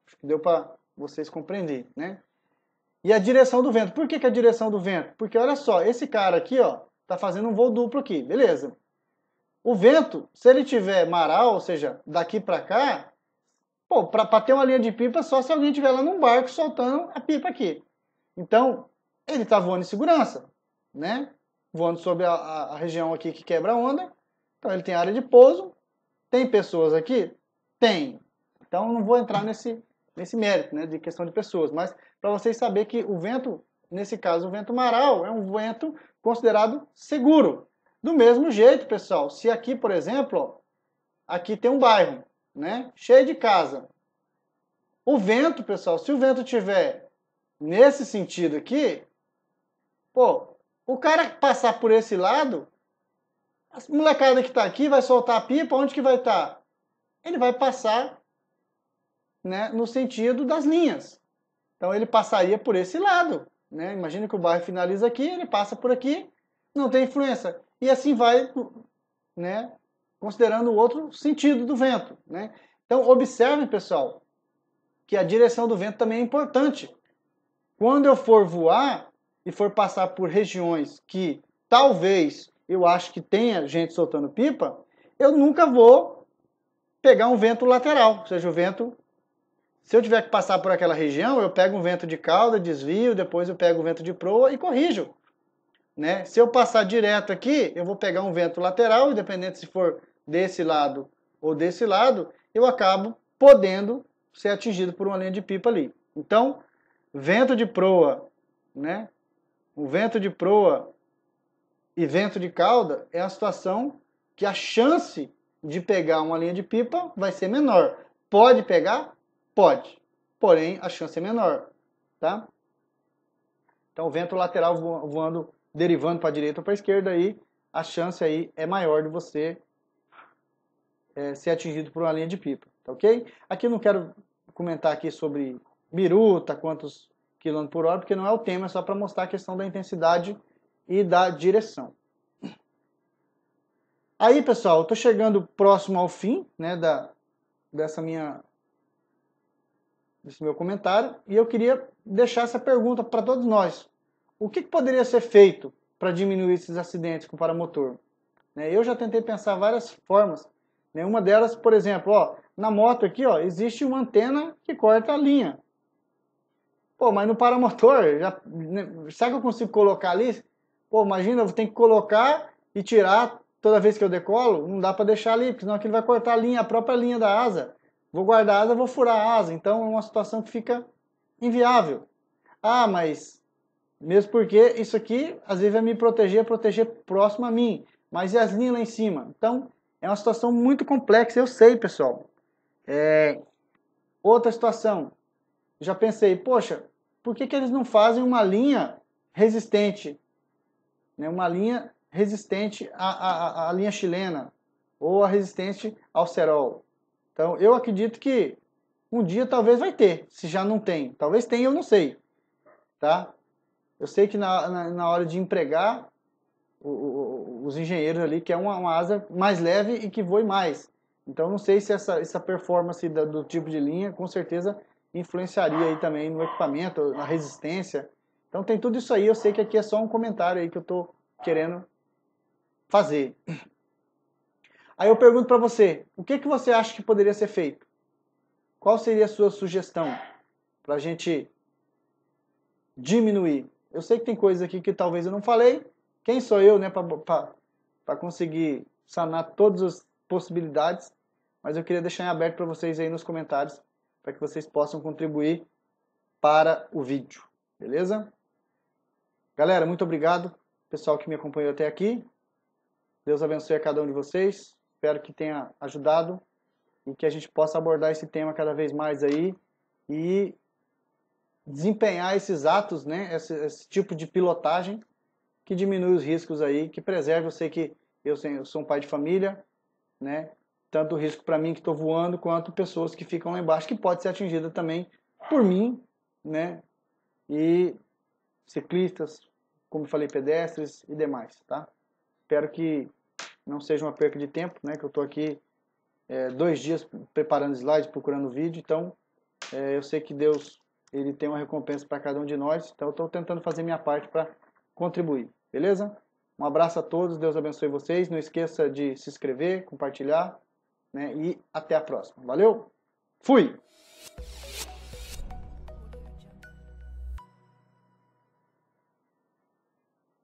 Acho que deu para vocês compreenderem, né? E a direção do vento. Por que, que a direção do vento? Porque olha só, esse cara aqui, ó, Está fazendo um voo duplo aqui, beleza. O vento, se ele tiver maral, ou seja, daqui para cá, pô, para ter uma linha de pipa só se alguém tiver lá num barco soltando a pipa aqui. Então, ele está voando em segurança, né? Voando sobre a, a, a região aqui que quebra onda. Então, ele tem área de pouso. Tem pessoas aqui? Tem. Então, não vou entrar nesse, nesse mérito, né, de questão de pessoas, mas para vocês saberem que o vento Nesse caso, o vento maral é um vento considerado seguro. Do mesmo jeito, pessoal, se aqui, por exemplo, ó, aqui tem um bairro, né, cheio de casa. O vento, pessoal, se o vento tiver nesse sentido aqui, pô, o cara passar por esse lado, a molecada que está aqui vai soltar a pipa, onde que vai estar? Tá? Ele vai passar né, no sentido das linhas. Então ele passaria por esse lado. Né? Imagina que o bairro finaliza aqui, ele passa por aqui, não tem influência. E assim vai, né? considerando o outro sentido do vento. Né? Então, observem, pessoal, que a direção do vento também é importante. Quando eu for voar e for passar por regiões que talvez eu acho que tenha gente soltando pipa, eu nunca vou pegar um vento lateral, ou seja, o vento se eu tiver que passar por aquela região, eu pego um vento de cauda, desvio, depois eu pego um vento de proa e corrijo. Né? Se eu passar direto aqui, eu vou pegar um vento lateral, independente se for desse lado ou desse lado, eu acabo podendo ser atingido por uma linha de pipa ali. Então, vento de proa, né? O vento de proa e vento de cauda é a situação que a chance de pegar uma linha de pipa vai ser menor. Pode pegar? Pode, porém a chance é menor, tá? Então, o vento lateral voando, derivando para a direita ou para a esquerda, aí a chance aí é maior de você é, ser atingido por uma linha de pipa, tá ok? Aqui eu não quero comentar aqui sobre biruta, quantos quilômetros por hora, porque não é o tema, é só para mostrar a questão da intensidade e da direção. Aí, pessoal, eu estou chegando próximo ao fim né, da, dessa minha desse meu comentário e eu queria deixar essa pergunta para todos nós. O que, que poderia ser feito para diminuir esses acidentes com paramotor? Né? Eu já tentei pensar várias formas. Né? Uma delas, por exemplo, ó, na moto aqui ó, existe uma antena que corta a linha. Pô, mas no paramotor, já, né? será que eu consigo colocar ali? Pô, imagina, eu vou ter que colocar e tirar toda vez que eu decolo, não dá para deixar ali, porque senão aquilo vai cortar a linha, a própria linha da asa. Vou guardar asa, vou furar a asa. Então é uma situação que fica inviável. Ah, mas mesmo porque isso aqui às vezes vai me proteger, proteger próximo a mim. Mas e as linhas lá em cima? Então é uma situação muito complexa, eu sei, pessoal. É... Outra situação, já pensei, poxa, por que, que eles não fazem uma linha resistente? Né? Uma linha resistente à, à, à linha chilena ou a resistente ao cerol. Então, eu acredito que um dia talvez vai ter, se já não tem. Talvez tenha, eu não sei. Tá? Eu sei que na, na, na hora de empregar o, o, os engenheiros ali, que é uma, uma, asa mais leve e que voe mais. Então, não sei se essa, essa performance da, do tipo de linha, com certeza, influenciaria aí também no equipamento, na resistência. Então, tem tudo isso aí. Eu sei que aqui é só um comentário aí que eu estou querendo fazer. Aí eu pergunto para você, o que, que você acha que poderia ser feito? Qual seria a sua sugestão para a gente diminuir? Eu sei que tem coisas aqui que talvez eu não falei. Quem sou eu né, para conseguir sanar todas as possibilidades? Mas eu queria deixar em aberto para vocês aí nos comentários, para que vocês possam contribuir para o vídeo. Beleza? Galera, muito obrigado. Pessoal que me acompanhou até aqui. Deus abençoe a cada um de vocês. Espero que tenha ajudado e que a gente possa abordar esse tema cada vez mais aí e desempenhar esses atos, né, esse, esse tipo de pilotagem que diminui os riscos aí, que preserve. Eu sei que eu, eu sou um pai de família, né, tanto o risco para mim que estou voando, quanto pessoas que ficam lá embaixo, que pode ser atingida também por mim, né, e ciclistas, como falei, pedestres e demais, tá? Espero que não seja uma perca de tempo, né? Que eu estou aqui é, dois dias preparando slides, procurando vídeo, então é, eu sei que Deus ele tem uma recompensa para cada um de nós, então eu estou tentando fazer minha parte para contribuir, beleza? Um abraço a todos, Deus abençoe vocês, não esqueça de se inscrever, compartilhar, né? E até a próxima. Valeu, fui!